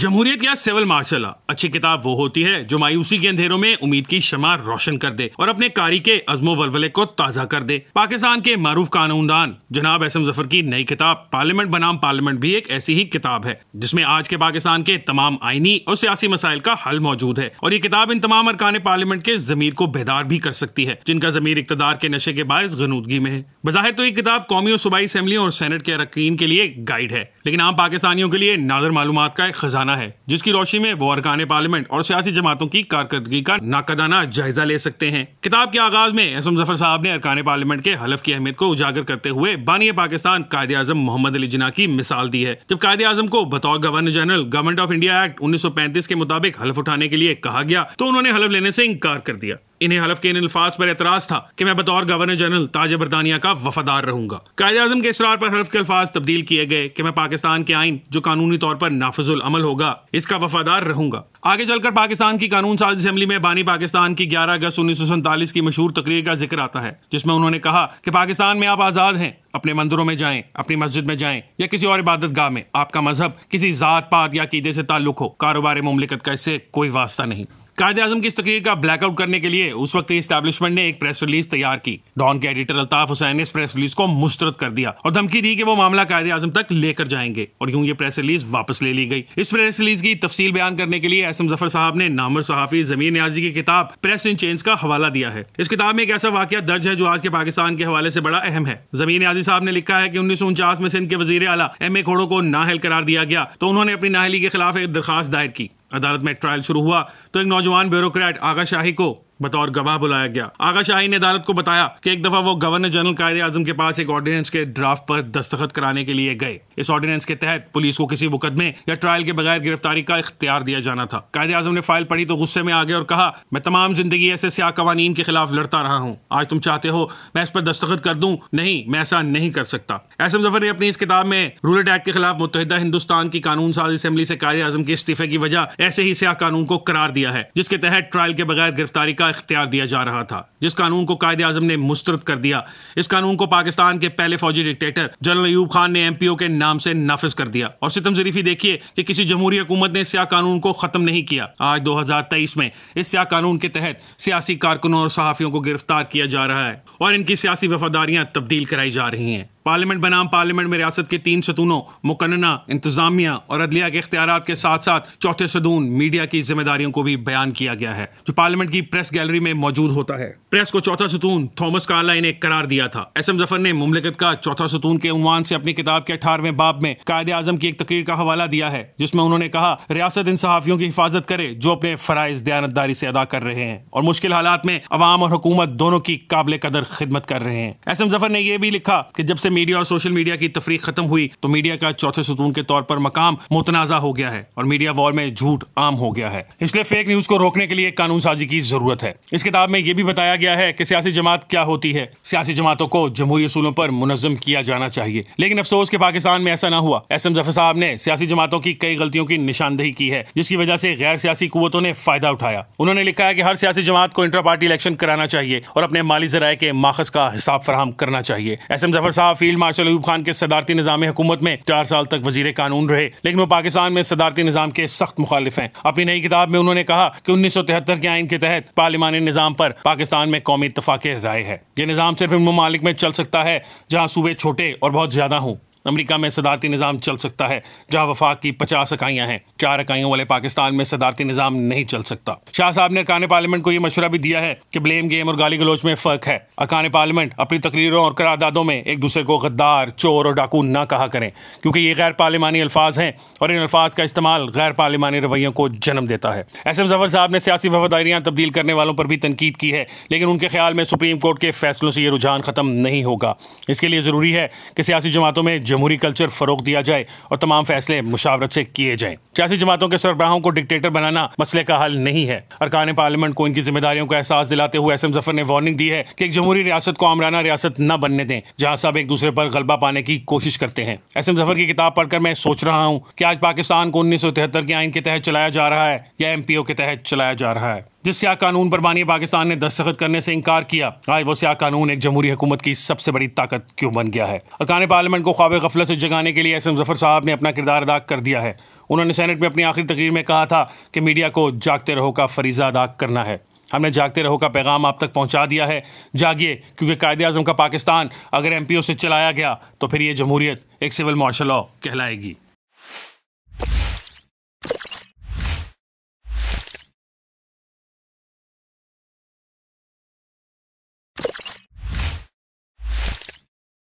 जमहूरियत या civil martial अच्छी किताब वो होती है जो मायूसी के अंधेरों में उम्मीद की शमा रोशन कर दे और अपने कारी के अजमो वलवले को ताजा कर दे पाकिस्तान के मरूफ कानूनदान जनाब एस एम जफर की नई किताब पार्लियामेंट बनाम पार्लियामेंट भी एक ऐसी ही किताब है जिसमे आज के पाकिस्तान के तमाम आईनी और सियासी मसाइल का हल मौजूद है और ये किताब इन तमाम अरकान पार्लियामेंट के जमीर को बेदार भी कर सकती है जिनका जमीर इकतदार के नशे के बायस गनूदगी में है बजाहिर तो ये किताब कौमी और सूबाई असम्बलियों और सैनेट के अरकान के लिए गाइड है लेकिन आम पाकिस्तानियों के लिए नादर मालूम का एक खजाना आना है जिसकी रोशनी में वो अरकान पार्लियामेंट और सियासी जमातों की कारकर्दगी का नाकदाना जायजा ले सकते हैं किताब के आगाज में एस एम जफर साहब ने अरकान पार्लियामेंट के हलफ की अहमियत को उजागर करते हुए बानिय पाकिस्तान कायद आजम मोहम्मद अली जिना की मिसाल दी है जब कायद आजम को बतौर governor general government of India act उन्नीस के मुताबिक हलफ उठाने के लिए कहा गया तो उन्होंने हलफ लेने से इंकार कर दिया इन्हें हलफ के इन अल्फाज पर एतराज था कि मैं बतौर गवर्नर जनरल ताज बरतानिया का वफादार रहूंगा कायद आजम के इसरार पर हलफ के अल्फाज तब्दील किए गए कि मैं पाकिस्तान के आइन जो कानूनी तौर पर नाफजुल अमल होगा इसका वफादार रहूंगा आगे चलकर पाकिस्तान की कानून साज असम्बली में बानी पाकिस्तान की ग्यारह अगस्त उन्नीस की मशहूर तकरीर का जिक्र आता है जिसमें उन्होंने कहा कि पाकिस्तान में आप आज़ाद हैं अपने मंदिरों में जाएं अपनी मस्जिद में जाएं या किसी और इबादत गाह में आपका मजहब किसी ज़ात पात या कीदे से ताल्लुक हो कारोबार ममलिकत का इससे कोई वास्ता नहीं कायदे आजम की इस तकरीर का ब्लैकआउट करने के लिए उस वक्त इस्टेब्लिशमेंट ने एक प्रेस रिलीज तैयार की डॉन के एडिटर अल्ताफ हुसैन ने इस प्रेस रिलीज को मुस्तरद कर दिया और धमकी दी कि वो मामला कायदे आजम तक लेकर जाएंगे और यूं ये प्रेस रिलीज वापस ले ली गई इस प्रेस रिलीज की तफसील बयान करने के लिए एसम जफर साहब ने नामर सहाफी जमीन न्याजी की किताब प्रेस इन चेंज का हवाला दिया है इस किताब में एक ऐसा वाक्य दर्ज है जो आज के पाकिस्तान के हवाले से बड़ा अहम है जमीन न्याजी साहब ने लिखा है की उन्नीस में सिंध के वजी अला एम ए खोड़ो को नाहल करार दिया गया तो उन्होंने अपनी नाहली के खिलाफ एक दरखास्त दायर की अदालत में ट्रायल शुरू हुआ तो एक नौजवान ब्यूरोक्रेट आगा शाही को बतौर गवाह बुलाया गया आगा शाही ने अदालत को बताया कि एक दफा वो गवर्नर जनरल कार आजम के पास एक ऑर्डिनेंस के ड्राफ्ट पर दस्तखत कराने के लिए गए इस ऑर्डिनेंस के तहत पुलिस को किसी मुकदमे या ट्रायल के बगैर गिरफ्तारी का इख्तियार दिया जाना था कायदे आजम ने फाइल पढ़ी तो गुस्से में आ गए और कहा मैं तमाम जिंदगी ऐसे सियाह कवानीन के खिलाफ लड़ता रहा हूँ आज तुम चाहते हो मैं इस पर दस्तखत कर दूँ नहीं मैं ऐसा नहीं कर सकता एस एम जफर ने अपनी इस किताब में रूरल एक्ट के खिलाफ मुतहदा हिंदुस्तान की कानून साज असेंबली से कायदे आजम के इस्तीफे की वजह ऐसे ही सियाह कानून को करार दिया है जिसके तहत ट्रायल के बगैर गिरफ्तारी का का इख्तियार दिया जा रहा था जिस कानून को कायद अजम ने मुस्तरद कर दिया इस कानून को पाकिस्तान के पहले फौजी डिक्टेटर जनरल अयूब खान ने एम पी ओ के नाम से नाफिज कर दिया और सितम जरीफी देखिए कि किसी जमहूरी हुकूमत ने स्या कानून को खत्म नहीं किया आज दो हजार तेईस में इस स्या कानून के तहत सियासी कारकुनों और सहाफियों को गिरफ्तार किया जा रहा है और इनकी सियासी वफादारियां तब्दील कराई जा रही हैं पार्लियामेंट बनाम पार्लियामेंट में रियासत के तीन सतूनों मुकन्ना इंतजामिया और अदलिया के इख्तियार के साथ साथ चौथे सदून मीडिया की जिम्मेदारियों को भी बयान किया गया है जो पार्लियामेंट की प्रेस गैलरी में मौजूद होता है प्रेस को चौथा सतून थॉमस कार्लाई ने करार दिया था एस एम जफर ने मुमलिकत का चौथा सतून के उमान से अपनी किताब के अठारहवें बाब में कायद आजम की एक तकरीर का हवाला दिया है जिसमें उन्होंने कहा रियासत इन सहाफियों की हिफाजत करे जो अपने फ़राइज दयानतदारी से अदा कर रहे हैं और मुश्किल हालात में अवाम और हुकूमत दोनों की काबिल कदर खिदमत कर रहे हैं एस एम जफर ने यह भी लिखा कि जब से मीडिया और सोशल मीडिया की तफरीक खत्म हुई तो मीडिया का चौथे सतून के तौर पर मकाम मुतनाज़ा हो गया है और मीडिया वॉर में झूठ आम हो गया है इसलिए फेक न्यूज को रोकने के लिए कानून साजी की जरूरत है इस किताब में यह भी बताया गया है कि सियासी जमात क्या होती है सियासी जमातों को जमहूरी असूलों पर मुनजम किया जाना चाहिए लेकिन अफसोस के पाकिस्तान में ऐसा ना हुआ एस एम जफर साहब ने सियासी जमातों की कई गलतियों की निशानदेही की है जिसकी वजह से गैर सियासी कुतों ने फायदा उठाया उन्होंने लिखा है कि हर सियासी जमात को इंटर पार्टी इलेक्शन कराना चाहिए और अपने माली जराये के माखज का हिसाब फराहम करना चाहिए एस एम जफर साहब फील्ड मार्शल अयूब खान के सदारती निज़ाम हुकूमत में चार साल तक वजीर कानून रहे लेकिन वो पाकिस्तान में सदारती निज़ाम के सख्त मुखालिफ हैं अपनी नई किताब में उन्होंने कहा कि उन्नीस सौ तिहत्तर के आइन के तहत पार्लिमानी निज़ाम पर पाकिस्तान में कौमी इतफाक़ राय है ये निज़ाम सिर्फ इन ममालिक में चल सकता है जहाँ सूबे छोटे और बहुत ज़्यादा हों अमरीका में सदारती निज़ाम चल सकता है जहाँ वफाक की पचास इकाइयाँ हैं चार इकाइयों वाले पाकिस्तान में सदारती निज़ाम नहीं चल सकता शाह साहब ने अकान पार्लियामेंट को यह मशुरा भी दिया है कि ब्लेम गेम और गाली गलोच में फ़र्क है अकान पार्लियामेंट अपनी तकरीरों और करारदादों में एक दूसरे को गद्दार चोर और डाकू ना कहा करें क्योंकि ये गैर पार्लिमानी अल्फाज हैं और इन अल्फाज का इस्तेमाल गैर पार्लिमानी रवैयों को जन्म देता है एस एम जफर साहब ने सियासी वफादारियाँ तब्दील करने वालों पर भी तनकीद की है लेकिन उनके ख्याल में सुप्रीम कोर्ट के फैसलों से ये रुझान ख़त्म नहीं होगा इसके लिए ज़रूरी है कि सियासी जमातों में जमहूरी कल्चर फ़रोग दिया जाए और तमाम फैसले मुशावरत से किए जाए सियासी जमातों के सरबराहों को डिक्टेटर बनाना मसले का हल नहीं है अरकान पार्लियामेंट को इनकी जिम्मेदारियों का एहसास दिलाते हुए एस एम जफर ने वार्निंग दी है कि एक जमहूरी रियासत को आमराना रियासत न बनने दें जहाँ सब एक दूसरे पर गलबा पाने की कोशिश करते हैं एस एम जफर की किताब पढ़कर मैं सोच रहा हूँ कि आज पाकिस्तान को उन्नीस सौ तिहत्तर के आइन के तहत चलाया जा रहा है या एम पी ओ के तहत चलाया जा रहा है जिस सियाह कानून पर बानिय पाकिस्तान ने दस्तखत करने से इनकार किया आज वो स्या कानून एक जमहूरी हुकूमत की सबसे बड़ी ताकत क्यों बन गया है अरकान पार्लियामेंट को ख्वाब गफलत से जगाने के लिए एस एम जफर साहब ने अपना किरदार अदा कर दिया है उन्होंने सैनट में अपनी आखिरी तकरीर में कहा था कि मीडिया को जागते रहो का फरीजा अदा करना है हमने जागते रहो का पैगाम आप तक पहुंचा दिया है जागिए क्योंकि कायद अजम का पाकिस्तान अगर एम पी ओ से चलाया गया तो फिर ये जमहूरियत एक सिविल मार्शल लॉ कहलाएगी